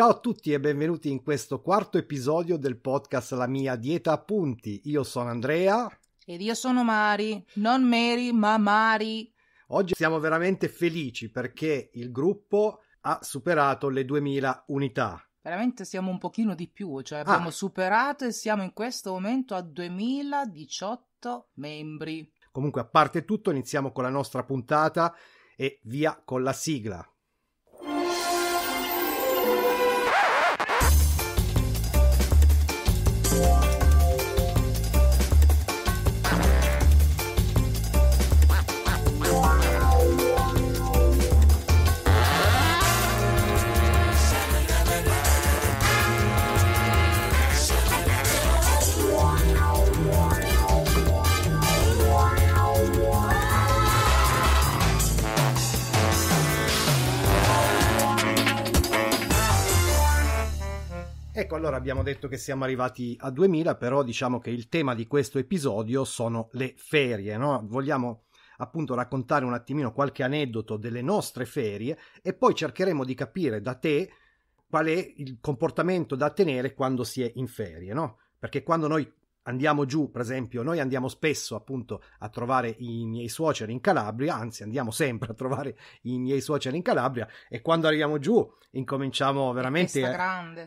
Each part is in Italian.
Ciao a tutti e benvenuti in questo quarto episodio del podcast La mia dieta a punti. Io sono Andrea. Ed io sono Mari. Non Mary, ma Mari. Oggi siamo veramente felici perché il gruppo ha superato le 2000 unità. Veramente siamo un pochino di più, cioè ah. abbiamo ah. superato e siamo in questo momento a 2018 membri. Comunque, a parte tutto, iniziamo con la nostra puntata e via con la sigla. abbiamo detto che siamo arrivati a 2000, però diciamo che il tema di questo episodio sono le ferie, no? Vogliamo appunto raccontare un attimino qualche aneddoto delle nostre ferie e poi cercheremo di capire da te qual è il comportamento da tenere quando si è in ferie, no? Perché quando noi andiamo giù, per esempio, noi andiamo spesso appunto a trovare i miei suoceri in Calabria, anzi andiamo sempre a trovare i miei suoceri in Calabria e quando arriviamo giù incominciamo veramente a,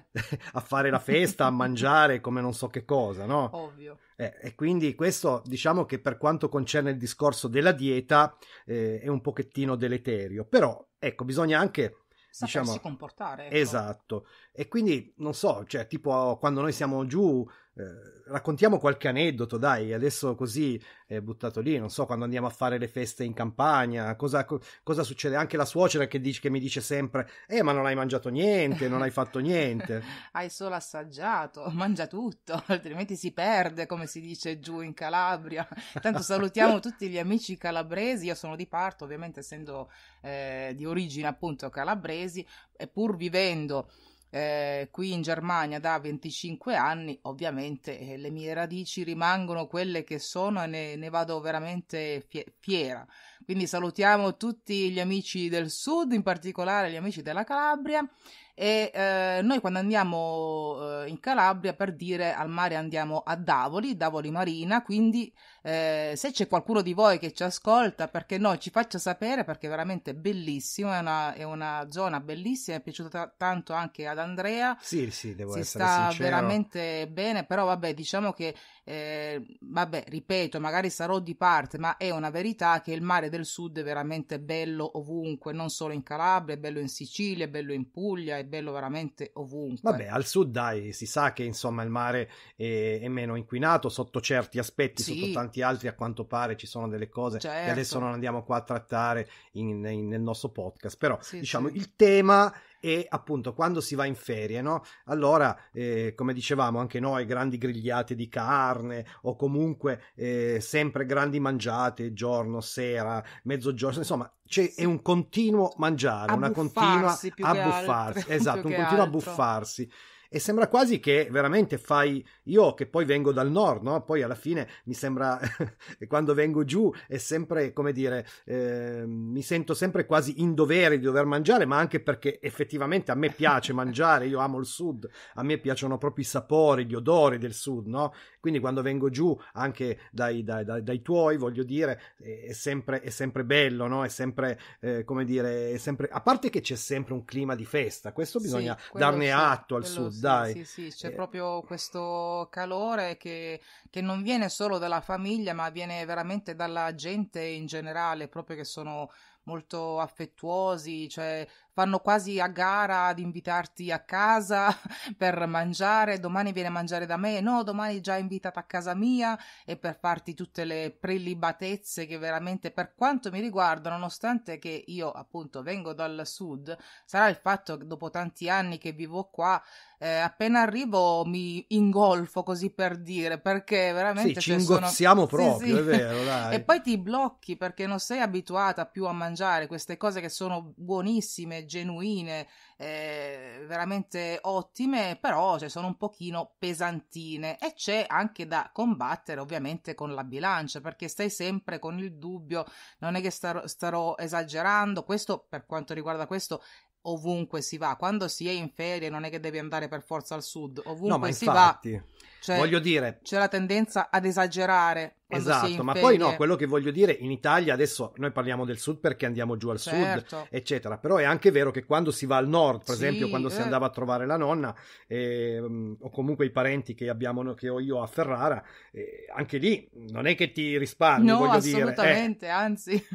a, fare la festa, a mangiare come non so che cosa, no? Ovvio. Eh, e quindi questo diciamo che per quanto concerne il discorso della dieta eh, è un pochettino deleterio, però ecco, bisogna anche sapersi diciamo, comportare. Ecco. Esatto. E quindi non so, cioè, tipo quando noi siamo giù eh, raccontiamo qualche aneddoto, dai, adesso così eh, buttato lì, non so, quando andiamo a fare le feste in campagna, cosa, co- cosa succede? Anche la suocera che, dice, che mi dice sempre, eh, ma non hai mangiato niente, non hai fatto niente. hai solo assaggiato, mangia tutto, altrimenti si perde, come si dice giù in Calabria. Tanto salutiamo tutti gli amici calabresi, io sono di parto, ovviamente essendo eh, di origine appunto calabresi, e pur vivendo eh, qui in Germania da 25 anni, ovviamente eh, le mie radici rimangono quelle che sono e ne, ne vado veramente fiera. Quindi salutiamo tutti gli amici del sud, in particolare gli amici della Calabria. E eh, noi quando andiamo eh, in Calabria per dire al mare andiamo a Davoli, Davoli Marina. Quindi eh, se c'è qualcuno di voi che ci ascolta, perché no, ci faccia sapere perché è veramente bellissimo. È una, è una zona bellissima, è piaciuta t- tanto anche ad Andrea. Sì, sì, devo si essere sta veramente bene, però vabbè, diciamo che eh, vabbè, ripeto, magari sarò di parte, ma è una verità che il mare del sud è veramente bello ovunque, non solo in Calabria, è bello in Sicilia, è bello in Puglia, è bello veramente ovunque. Vabbè, al sud dai, si sa che insomma il mare è, è meno inquinato sotto certi aspetti, sì. sotto tanti altri a quanto pare ci sono delle cose certo. che adesso non andiamo qua a trattare in, in, nel nostro podcast, però sì, diciamo sì. il tema e appunto quando si va in ferie, no? Allora, eh, come dicevamo anche noi, grandi grigliate di carne o comunque eh, sempre grandi mangiate giorno, sera, mezzogiorno, insomma, c'è, è un continuo mangiare, una continua abbuffarsi, esatto, un continuo abbuffarsi e sembra quasi che veramente fai io che poi vengo dal nord, no? Poi alla fine mi sembra quando vengo giù è sempre come dire eh, mi sento sempre quasi in dovere di dover mangiare, ma anche perché effettivamente a me piace mangiare, io amo il sud, a me piacciono proprio i sapori, gli odori del sud, no? Quindi quando vengo giù anche dai, dai, dai, dai tuoi, voglio dire, è sempre, è sempre bello, no? È sempre, eh, come dire, è sempre... A parte che c'è sempre un clima di festa, questo bisogna sì, darne sì, atto al sud, Die. Sì, sì, c'è eh, proprio questo calore che, che, non viene solo dalla famiglia, ma viene veramente dalla gente in generale, proprio che sono molto affettuosi, cioè fanno quasi a gara ad invitarti a casa per mangiare, domani viene a mangiare da me, no, domani già invitata a casa mia e per farti tutte le prelibatezze che veramente per quanto mi riguarda, nonostante che io appunto vengo dal sud, sarà il fatto che dopo tanti anni che vivo qua eh, appena arrivo mi ingolfo così per dire, perché veramente... Sì, cioè, ci ingozziamo sono... proprio, sì, sì. è vero, dai. e poi ti blocchi perché non sei abituata più a mangiare queste cose che sono buonissime, genuine, eh, veramente ottime, però cioè, sono un pochino pesantine e c'è anche da combattere ovviamente con la bilancia, perché stai sempre con il dubbio, non è che starò, starò esagerando, questo per quanto riguarda questo ovunque si va. Quando si è in ferie non è che devi andare per forza al sud, ovunque no, si infatti, va. Cioè, voglio dire, c'è la tendenza ad esagerare Esatto, ma poi no, quello che voglio dire in Italia adesso noi parliamo del sud perché andiamo giù al certo. sud, eccetera, però è anche vero che quando si va al nord, per sì, esempio quando eh. si andava a trovare la nonna eh, o comunque i parenti che abbiamo che ho io a Ferrara, eh, anche lì non è che ti risparmi, no, voglio dire. No, assolutamente, eh. anzi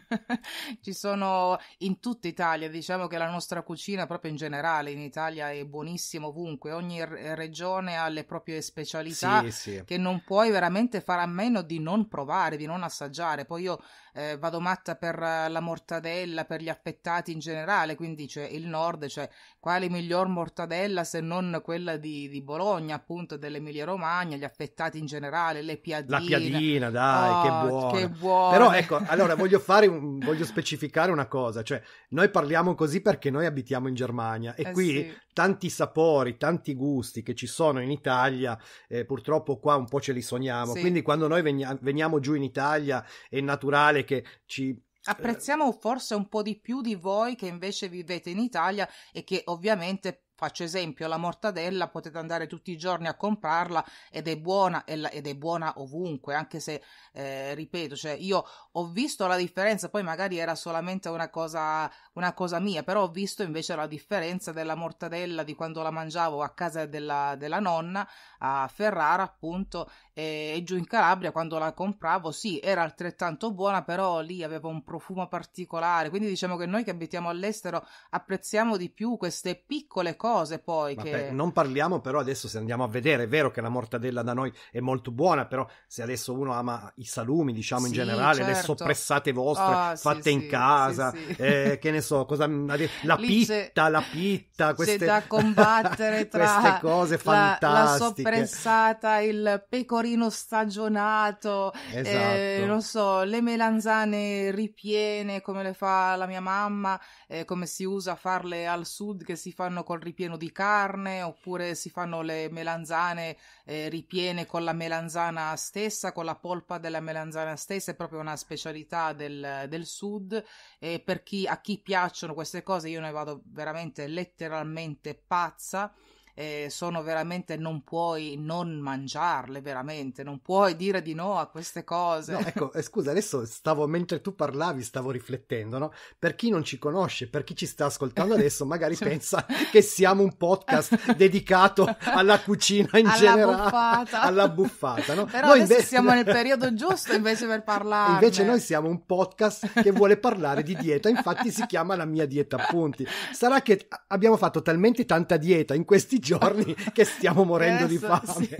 ci sono in tutta Italia, diciamo che la nostra cucina proprio in generale in Italia è buonissima ovunque, ogni regione ha le proprie specialità sì, sì. che non puoi veramente fare a meno di non provare, di non assaggiare. Poi io eh, vado matta per eh, la mortadella, per gli affettati in generale, quindi c'è il nord, cioè quale miglior mortadella se non quella di, di Bologna, appunto dell'Emilia Romagna, gli affettati in generale, le piadine. La piadina, dai, oh, che, buona. che buona. Però ecco, allora voglio fare, un, voglio specificare una cosa, cioè noi parliamo così perché noi abitiamo in Germania e eh qui sì. tanti sapori, tanti gusti che ci sono in Italia, eh, purtroppo qua un po' ce li sogniamo, sì. quindi quando noi veniamo, veniamo veniamo giù in Italia è naturale che ci eh, apprezziamo forse un po' di più di voi che invece vivete in Italia e che ovviamente faccio esempio, la mortadella potete andare tutti i giorni a comprarla ed è buona ed è buona ovunque, anche se eh, ripeto, cioè io ho visto la differenza, poi magari era solamente una cosa, una cosa mia, però ho visto invece la differenza della mortadella di quando la mangiavo a casa della, della nonna a Ferrara appunto e, e giù in Calabria quando la compravo, sì, era altrettanto buona, però lì aveva un profumo particolare, quindi diciamo che noi che abitiamo all'estero apprezziamo di più queste piccole cose cose poi. Che... Vabbè, non parliamo però adesso se andiamo a vedere, è vero che la mortadella da noi è molto buona, però se adesso uno ama i salumi, diciamo sì, in generale, certo. le soppressate vostre, ah, fatte sì, in sì, casa, eh, che ne so, cosa, la pitta, la pitta, queste... da combattere tra queste cose fantastiche. La, la soppressata, il pecorino stagionato, eh, esatto. eh, non so, le melanzane ripiene come le fa la mia mamma, eh, come si usa a farle al sud che si fanno col ripieno ripieno di carne, oppure si fanno le melanzane eh, ripiene con la melanzana stessa, con la polpa della melanzana stessa, è proprio una specialità del, del sud. E per chi, a chi piacciono queste cose, io ne vado veramente letteralmente pazza eh, sono veramente non puoi non mangiarle veramente, non puoi dire di no a queste cose. No, ecco, eh, scusa, adesso stavo mentre tu parlavi stavo riflettendo, no? Per chi non ci conosce, per chi ci sta ascoltando adesso, magari cioè. pensa che siamo un podcast dedicato alla cucina in alla generale, buffata. alla buffata, no? Però noi invece... siamo nel periodo giusto invece per parlare. Invece noi siamo un podcast che vuole parlare di dieta, infatti si chiama La mia dieta appunti. Sarà che abbiamo fatto talmente tanta dieta in questi giorni giorni che stiamo morendo Adesso, di fame. Sì.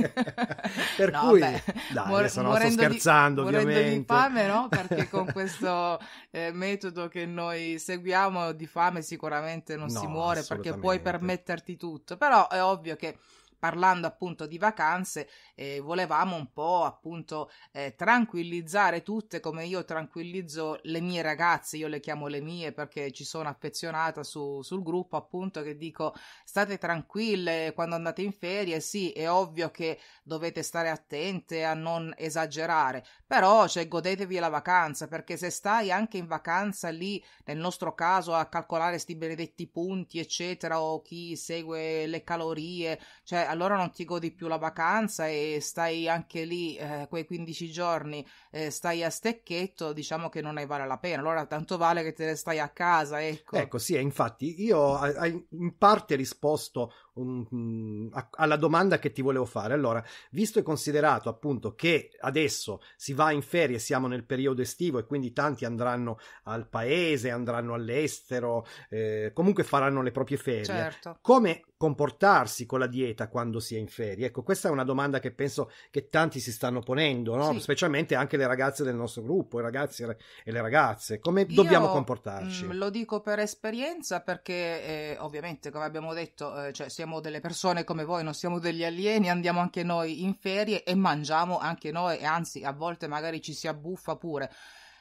per no, cui, beh, dai, mor- adesso sto scherzando di, ovviamente. Morendo di fame no? Perché con questo eh, metodo che noi seguiamo di fame sicuramente non no, si muore perché puoi permetterti tutto. Però è ovvio che parlando appunto di vacanze, eh, volevamo un po' appunto eh, tranquillizzare tutte come io tranquillizzo le mie ragazze, io le chiamo le mie perché ci sono affezionata su, sul gruppo appunto che dico state tranquille quando andate in ferie, sì è ovvio che dovete stare attente a non esagerare, però cioè, godetevi la vacanza perché se stai anche in vacanza lì, nel nostro caso a calcolare sti benedetti punti eccetera o chi segue le calorie, cioè allora non ti godi più la vacanza e stai anche lì eh, quei 15 giorni, eh, stai a stecchetto, diciamo che non ne vale la pena. Allora tanto vale che te ne stai a casa, ecco. Ecco, sì, infatti io in parte risposto um, a, alla domanda che ti volevo fare. Allora, visto e considerato appunto che adesso si va in ferie, siamo nel periodo estivo e quindi tanti andranno al paese, andranno all'estero, eh, comunque faranno le proprie ferie. Certo. Come comportarsi con la dieta quando si è in ferie? Ecco, questa è una domanda che penso che tanti si stanno ponendo, no? sì. specialmente anche le ragazze del nostro gruppo, i ragazzi e le ragazze. Come Io, dobbiamo mm, comportarci? Mh, lo dico per esperienza perché eh, ovviamente, come abbiamo detto, eh, cioè, siamo siamo delle persone come voi, non siamo degli alieni, andiamo anche noi in ferie e mangiamo anche noi, e anzi a volte magari ci si abbuffa pure.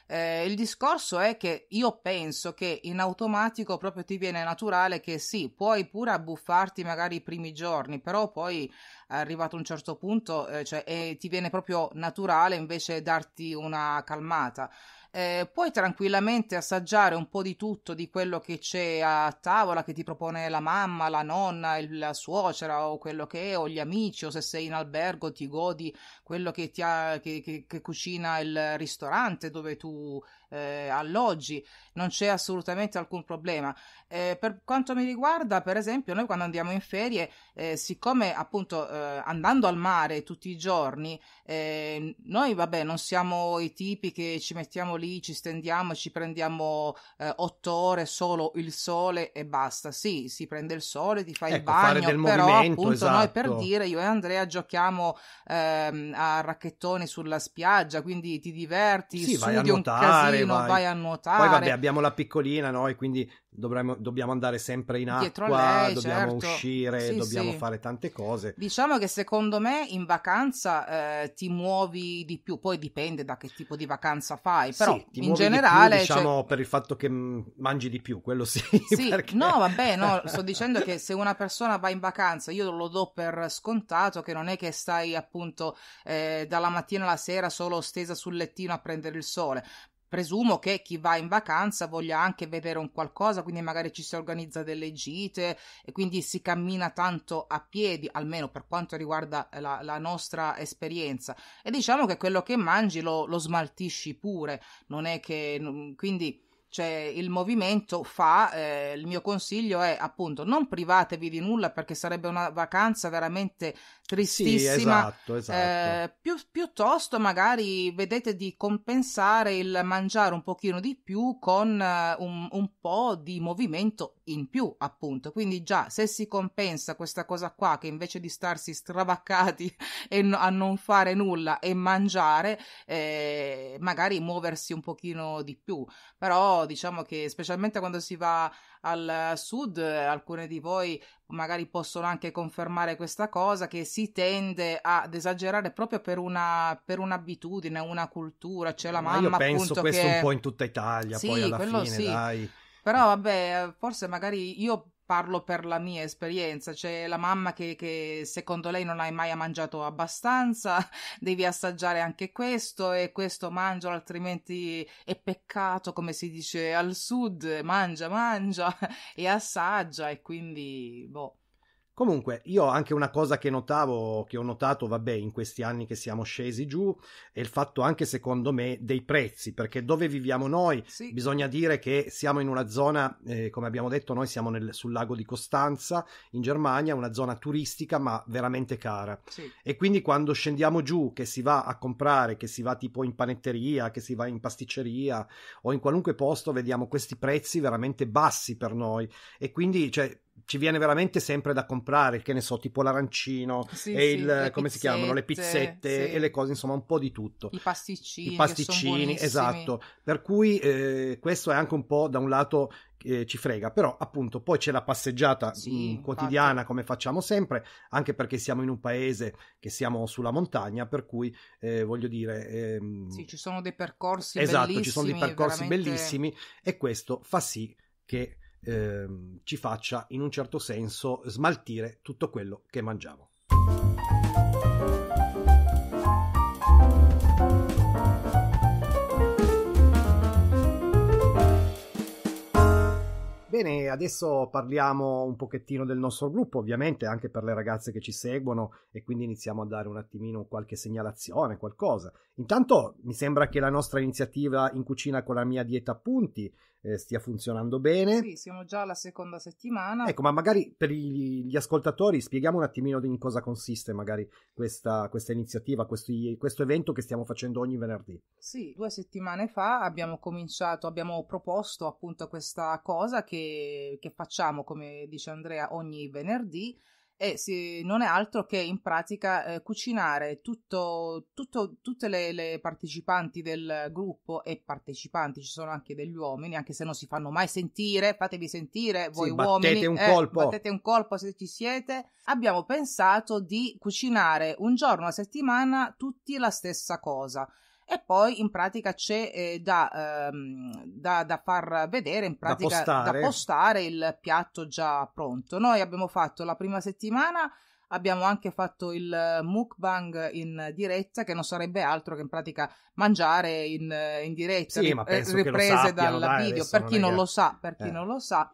Eh, il discorso è che io penso che in automatico proprio ti viene naturale che sì, puoi pure abbuffarti magari i primi giorni, però poi arrivato a un certo punto eh, cioè, eh, ti viene proprio naturale invece darti una calmata eh, puoi tranquillamente assaggiare un po' di tutto di quello che c'è a tavola che ti propone la mamma, la nonna, il, la suocera o quello che è, o gli amici, o se sei in albergo ti godi quello che, ti ha, che, che, che cucina il ristorante dove tu eh, alloggi, non c'è assolutamente alcun problema. Eh, per quanto mi riguarda, per esempio, noi quando andiamo in ferie, eh, siccome appunto eh, andando al mare tutti i giorni, eh, noi vabbè non siamo i tipi che ci mettiamo lì, ci stendiamo, ci prendiamo eh, otto ore solo il sole e basta. Sì, si prende il sole, ti fai ecco, il bagno, però appunto esatto. noi per esatto. dire, io e Andrea giochiamo ehm, a racchettoni sulla spiaggia, quindi ti diverti, sì, studi un casino vai, vai. vai, a nuotare. Poi vabbè, abbiamo la piccolina noi, quindi dovremmo, dobbiamo andare sempre in acqua, lei, dobbiamo certo. uscire, sì, dobbiamo sì. fare tante cose. Diciamo che secondo me in vacanza eh, ti muovi di più, poi dipende da che tipo di vacanza fai, però sì, in generale... Di più, diciamo cioè... per il fatto che mm, mangi di più, quello sì. perché... No, vabbè, no, sto dicendo che se una persona va in vacanza, io lo do per scontato che non è che stai appunto eh, dalla mattina alla sera solo stesa sul lettino a prendere il sole, Presumo che chi va in vacanza voglia anche vedere un qualcosa, quindi magari ci si organizza delle gite e quindi si cammina tanto a piedi, almeno per quanto riguarda eh, la, la nostra esperienza. E diciamo che quello che mangi lo, lo smaltisci pure, non è che quindi cioè il movimento fa, eh, il mio consiglio è appunto non privatevi di nulla perché sarebbe una vacanza veramente tristissima. Sì, esatto, esatto. Eh, esatto. più, piuttosto magari vedete di compensare il mangiare un pochino di più con eh, un, un, po' di movimento in più, appunto. Quindi già se si compensa questa cosa qua, che invece di starsi stravaccati e no, a non fare nulla e mangiare, eh, magari muoversi un pochino di più. Però diciamo che specialmente quando si va al eh, sud, eh, alcune di voi magari possono anche confermare questa cosa, che si tende ad esagerare proprio per, una, per un'abitudine, una cultura, c'è la Ma mamma io penso questo che... un po' in tutta Italia, sì, poi alla fine, sì. dai. Però vabbè, forse magari io parlo per la mia esperienza, c'è la mamma che, che, secondo lei non hai mai mangiato abbastanza, devi assaggiare anche questo e questo mangialo altrimenti è peccato come si dice al sud, mangia, mangia e assaggia e quindi boh. Comunque, io anche una cosa che notavo, che ho notato, vabbè, in questi anni che siamo scesi giù, è il fatto anche, secondo me, dei prezzi, perché dove viviamo noi, sì. bisogna dire che siamo in una zona, eh, come abbiamo detto, noi siamo nel, sul lago di Costanza, in Germania, una zona turistica, ma veramente cara. Sì. E quindi quando scendiamo giù, che si va a comprare, che si va tipo in panetteria, che si va in pasticceria o in qualunque posto, vediamo questi prezzi veramente bassi per noi. E quindi, cioè, ci viene veramente sempre da comprare, che ne so, tipo l'arancino sì, e sì, il, come pizzette, si chiamano, le pizzette sì. e le cose, insomma, un po' di tutto. I pasticcini. I pasticcini, esatto. Per cui eh, questo è anche un po' da un lato eh, ci frega, però appunto poi c'è la passeggiata mh, mm, quotidiana infatti. come facciamo sempre, anche perché siamo in un paese che siamo sulla montagna, per cui eh, voglio dire... Ehm... Sì, ci sono dei percorsi esatto, bellissimi. Esatto, ci sono dei percorsi veramente... bellissimi e questo fa sì che eh, ci faccia in un certo senso smaltire tutto quello che mangiamo. Bene, adesso parliamo un pochettino del nostro gruppo, ovviamente anche per le ragazze che ci seguono e quindi iniziamo a dare un attimino qualche segnalazione, qualcosa. Intanto mi sembra che la nostra iniziativa in cucina con la mia dieta appunti eh, stia funzionando bene. Sì, siamo già alla seconda settimana. Ecco, ma magari per gli, gli ascoltatori spieghiamo un attimino in cosa consiste magari questa, questa iniziativa, questi, questo evento che stiamo facendo ogni venerdì. Sì, due settimane fa abbiamo cominciato, abbiamo proposto appunto questa cosa che che facciamo, come dice Andrea, ogni venerdì e si, non è altro che in pratica eh, cucinare tutto, tutto, tutte le, le, partecipanti del gruppo e partecipanti ci sono anche degli uomini anche se non si fanno mai sentire fatevi sentire voi sì, uomini battete un, eh, colpo. battete un colpo se ci siete abbiamo pensato di cucinare un giorno a settimana tutti la stessa cosa e poi in pratica c'è eh, da, ehm, da, da, far vedere, in pratica da postare. da postare. il piatto già pronto. Noi abbiamo fatto la prima settimana, abbiamo anche fatto il mukbang in diretta, che non sarebbe altro che in pratica mangiare in, in diretta, sì, ri- eh, riprese sappiano, dal dai, video, per chi non lo sa, per chi eh. non lo sa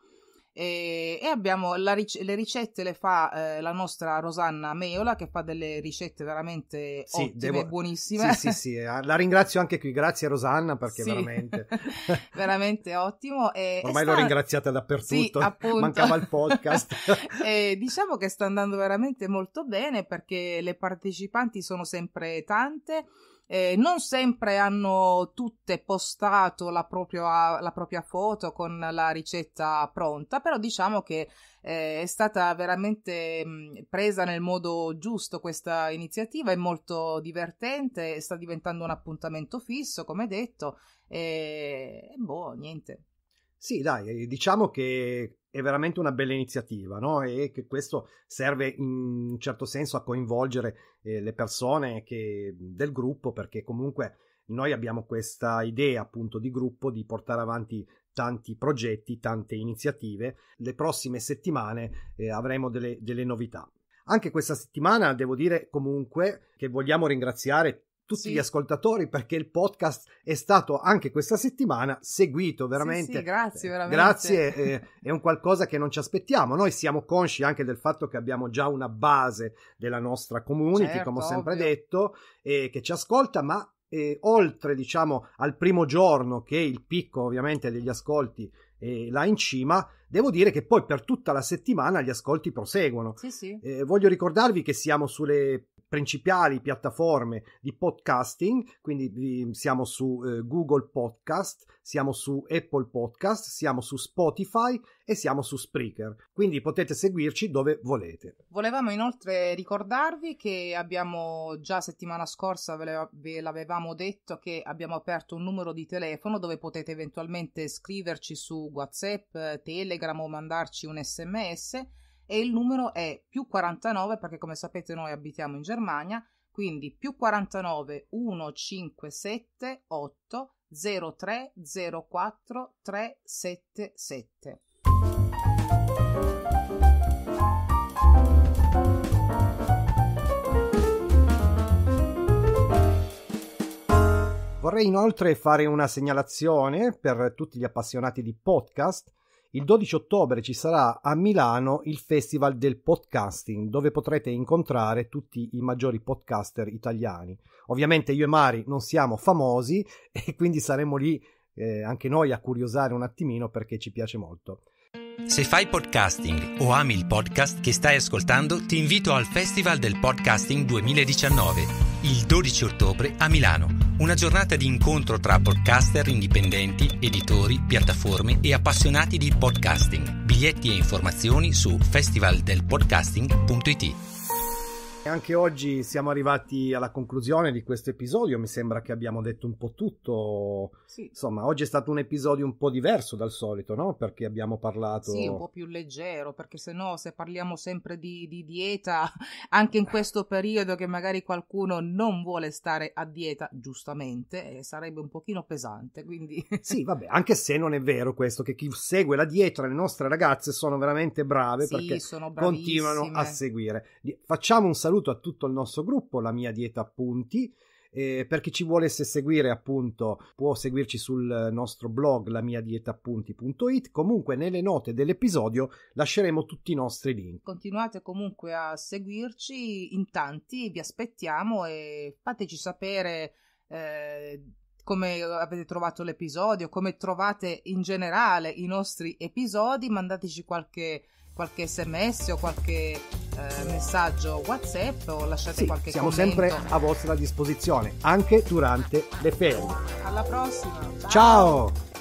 e, e abbiamo la, le ricette le fa eh, la nostra Rosanna Meola che fa delle ricette veramente sì, ottime, devo... buonissime. Sì, sì, sì, eh, la ringrazio anche qui, grazie Rosanna perché sì. veramente... veramente ottimo. E, Ormai sta... l'ho ringraziata dappertutto, sì, eh, mancava il podcast. e diciamo che sta andando veramente molto bene perché le partecipanti sono sempre tante eh, non sempre hanno tutte postato la propria, la propria, foto con la ricetta pronta, però diciamo che eh, è stata veramente mh, mm, presa nel modo giusto questa iniziativa, è molto divertente, sta diventando un appuntamento fisso, come detto, e boh, niente. Sì, dai, diciamo che è veramente una bella iniziativa, no? E che questo serve in un certo senso a coinvolgere eh, le persone che, del gruppo, perché comunque noi abbiamo questa idea appunto di gruppo di portare avanti tanti progetti, tante iniziative. Le prossime settimane eh, avremo delle, delle novità. Anche questa settimana devo dire comunque che vogliamo ringraziare tutti sì. gli ascoltatori perché il podcast è stato anche questa settimana seguito veramente. Sì, sì, grazie, eh, veramente. Grazie, eh, è un qualcosa che non ci aspettiamo. Noi siamo consci anche del fatto che abbiamo già una base della nostra community, certo, come ho sempre ovvio. detto, eh, che ci ascolta, ma eh, oltre diciamo al primo giorno che il picco ovviamente degli ascolti eh, là in cima, devo dire che poi per tutta la settimana gli ascolti proseguono. Sì, sì. Eh, voglio ricordarvi che siamo sulle principali piattaforme di podcasting, quindi siamo su eh, Google Podcast, siamo su Apple Podcast, siamo su Spotify e siamo su Spreaker, quindi potete seguirci dove volete. Volevamo inoltre ricordarvi che abbiamo già settimana scorsa ve l'avevamo detto che abbiamo aperto un numero di telefono dove potete eventualmente scriverci su WhatsApp, Telegram o mandarci un SMS e il numero è più 49 perché come sapete noi abitiamo in Germania, quindi più 49 157 8 03 04 377. Vorrei inoltre fare una segnalazione per tutti gli appassionati di podcast il 12 ottobre ci sarà a Milano il Festival del Podcasting, dove potrete incontrare tutti i maggiori podcaster italiani. Ovviamente io e Mari non siamo famosi e quindi saremo lì eh, anche noi a curiosare un attimino perché ci piace molto. Se fai podcasting o ami il podcast che stai ascoltando, ti invito al Festival del Podcasting 2019 il 12 ottobre a Milano, una giornata di incontro tra podcaster indipendenti, editori, piattaforme e appassionati di podcasting. Biglietti e informazioni su festivaldelpodcasting.it. E anche oggi siamo arrivati alla conclusione di questo episodio, mi sembra che abbiamo detto un po' tutto. Sì. Insomma, oggi è stato un episodio un po' diverso dal solito, no? Perché abbiamo parlato... Sì, un po' più leggero, perché se no, se parliamo sempre di, di dieta, anche in questo periodo che magari qualcuno non vuole stare a dieta, giustamente, eh, sarebbe un pochino pesante, quindi... Sì, vabbè, anche se non è vero questo, che chi segue la dieta, le nostre ragazze sono veramente brave sì, perché continuano a seguire. Facciamo un saluto saluto a tutto il nostro gruppo, la mia dieta appunti. Eh, per chi ci volesse seguire, appunto, può seguirci sul nostro blog lamiadietappunti.it. Comunque, nelle note dell'episodio lasceremo tutti i nostri link. Continuate comunque a seguirci in tanti, vi aspettiamo e fateci sapere. Eh, come avete trovato l'episodio, come trovate in generale i nostri episodi, mandateci qualche, qualche sms o qualche eh, messaggio WhatsApp o lasciate sì, qualche siamo commento. Siamo sempre a vostra disposizione, anche durante le ferie. Alla prossima. Ciao. Ciao.